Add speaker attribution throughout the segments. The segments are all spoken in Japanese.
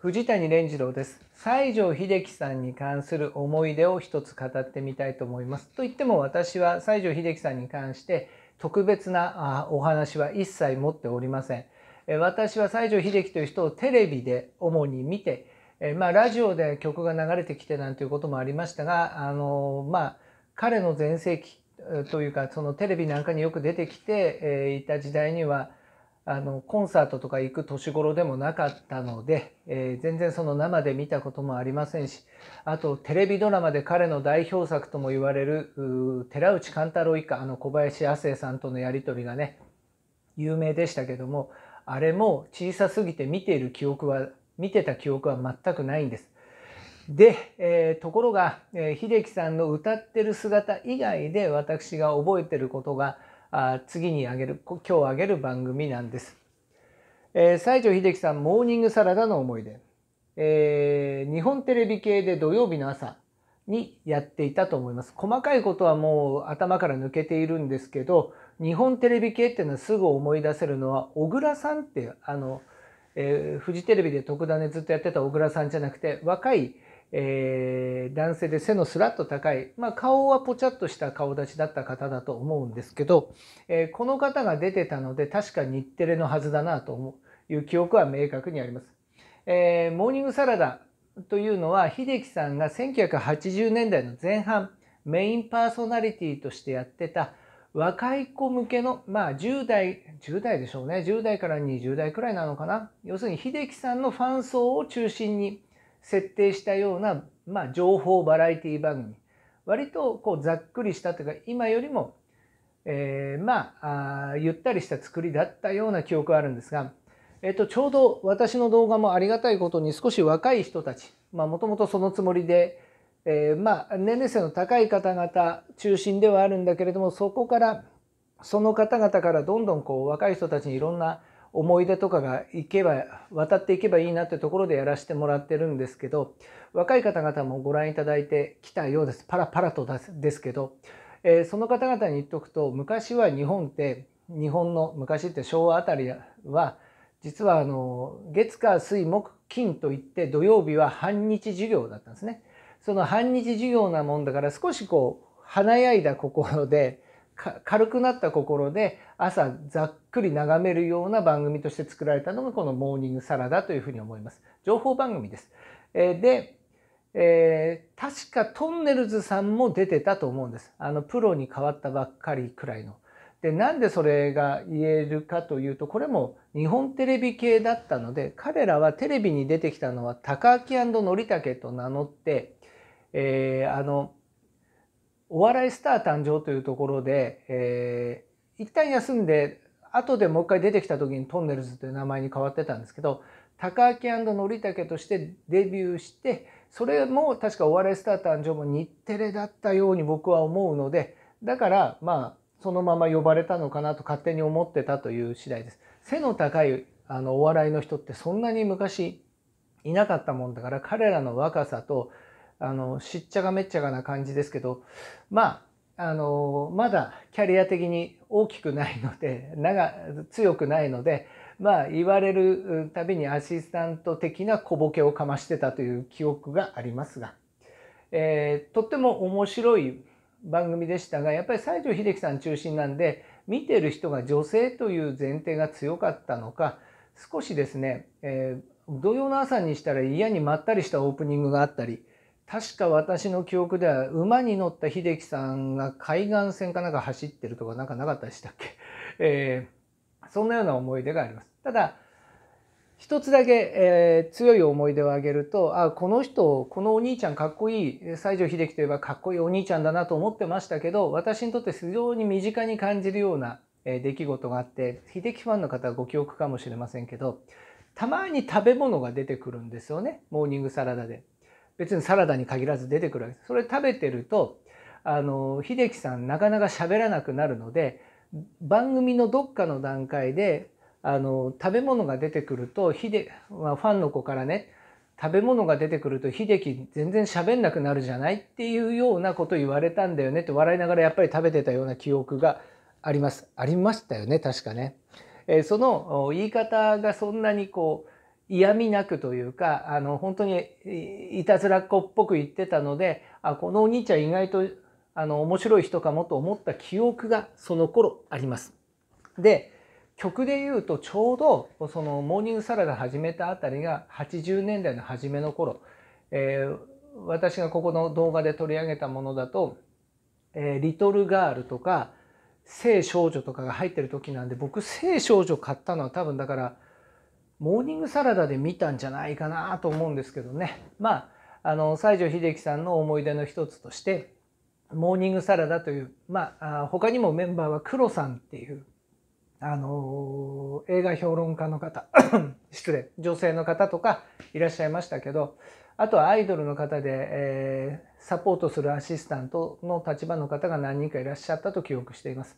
Speaker 1: 藤谷蓮次郎です。西城秀樹さんに関する思い出を一つ語ってみたいと思います。と言っても私は西城秀樹さんに関して特別なお話は一切持っておりません。私は西城秀樹という人をテレビで主に見て、まあ、ラジオで曲が流れてきてなんていうこともありましたが、あのまあ、彼の全盛期というかそのテレビなんかによく出てきていた時代にはあのコンサートとか行く年頃でもなかったので、えー、全然その生で見たこともありませんしあとテレビドラマで彼の代表作とも言われる寺内貫太郎一家あの小林亜生さんとのやり取りがね有名でしたけどもあれも小さすぎて見ている記憶は見てた記憶は全くないんです。で、えー、ところが、えー、秀樹さんの歌ってる姿以外で私が覚えてることがあ次にあげる今日あげる番組なんです。えー、西城秀樹さん「モーニングサラダの思い出」えー、日本テレビ系で土曜日の朝にやっていたと思います。細かいことはもう頭から抜けているんですけど日本テレビ系っていうのはすぐ思い出せるのは小倉さんってあの、えー、フジテレビで特ダネずっとやってた小倉さんじゃなくて若いえー、男性で背のスラッと高い、まあ、顔はぽちゃっとした顔立ちだった方だと思うんですけど、えー、この方が出てたので確か日テレのはずだなという記憶は明確にあります。えー、モーニングサラダというのは秀樹さんが1980年代の前半メインパーソナリティとしてやってた若い子向けの、まあ10代、10代でしょうね。10代から20代くらいなのかな。要するに秀樹さんのファン層を中心に設定したような、まあ、情報バラエティ番組割とこうざっくりしたというか今よりも、えー、まあゆったりした作りだったような記憶があるんですが、えっとちょうど私の動画もありがたいことに少し若い人たちもともとそのつもりで、えー、まあ年齢層の高い方々中心ではあるんだけれどもそこからその方々からどんどんこう若い人たちにいろんな思い出とかが行けば渡っていけばいいなってところでやらせてもらってるんですけど若い方々もご覧いただいてきたようですパラパラとですけど、えー、その方々に言っとくと昔は日本って日本の昔って昭和あたりは実はあの月火水木金といって土曜日は半日授業だったんですね。その半日授業なもんだから少しこう華やいだ心で軽くなった心で朝ざっくり眺めるような番組として作られたのがこのモーニングサラダというふうに思います。情報番組です。えー、で、えー、確かトンネルズさんも出てたと思うんです。あのプロに変わったばっかりくらいの。で、なんでそれが言えるかというと、これも日本テレビ系だったので、彼らはテレビに出てきたのは高明憲武と名乗って、えー、あの、お笑いスター誕生というところで、えー、一旦休んで、後でもう一回出てきた時にトンネルズという名前に変わってたんですけど、高明のりたけとしてデビューして、それも確かお笑いスター誕生も日テレだったように僕は思うので、だからまあ、そのまま呼ばれたのかなと勝手に思ってたという次第です。背の高いあのお笑いの人ってそんなに昔いなかったもんだから、彼らの若さと、あの、しっちゃがめっちゃがな感じですけど、まあ、あの、まだキャリア的に大きくないので、長、強くないので、まあ、言われるたびにアシスタント的な小ボケをかましてたという記憶がありますが、えー、とっても面白い番組でしたが、やっぱり西城秀樹さん中心なんで、見てる人が女性という前提が強かったのか、少しですね、えー、土曜の朝にしたら嫌にまったりしたオープニングがあったり、確か私の記憶では馬に乗った秀樹さんが海岸線かなんか走ってるとかなんかなかったでしたっけ、えー、そんなような思い出があります。ただ一つだけ、えー、強い思い出を挙げるとあこの人このお兄ちゃんかっこいい西城秀樹といえばかっこいいお兄ちゃんだなと思ってましたけど私にとって非常に身近に感じるような、え出来事があって秀樹ファンの方はご記憶かもしれませんけどたまに食べ物が出てくるんですよねモーニングサラダで。別にサラダに限らず出てくるわけです。それ食べてると、あの、秀樹さんなかなか喋らなくなるので、番組のどっかの段階で、あの、食べ物が出てくると、で、まあ、ファンの子からね、食べ物が出てくると秀樹全然喋んなくなるじゃないっていうようなこと言われたんだよねって笑いながらやっぱり食べてたような記憶があります。ありましたよね、確かね。えー、その言い方がそんなにこう、嫌味なくというか、あの、本当にいたずらっ子っぽく言ってたので、あ、このお兄ちゃん意外と、あの、面白い人かもと思った記憶がその頃あります。で、曲で言うとちょうど、その、モーニングサラダ始めたあたりが80年代の初めの頃、えー、私がここの動画で取り上げたものだと、えー、リトルガールとか、聖少女とかが入ってる時なんで、僕、聖少女買ったのは多分だから、モーニングサラダで見たんじゃないかなと思うんですけどねまああの西城秀樹さんの思い出の一つとしてモーニングサラダというまあ他にもメンバーは黒さんっていうあの映画評論家の方 失礼女性の方とかいらっしゃいましたけどあとはアイドルの方で、えー、サポートするアシスタントの立場の方が何人かいらっしゃったと記憶しています。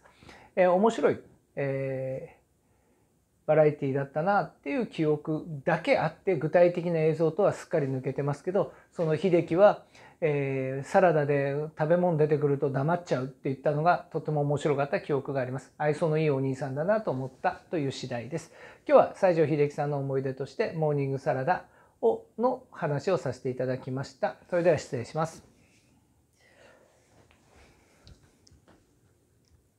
Speaker 1: えー、面白い、えーバラエティだったなっていう記憶だけあって具体的な映像とはすっかり抜けてますけどその秀樹は、えー、サラダで食べ物出てくると黙っちゃうって言ったのがとても面白かった記憶があります愛想のいいお兄さんだなと思ったという次第です今日は西城秀樹さんの思い出としてモーニングサラダをの話をさせていただきましたそれでは失礼します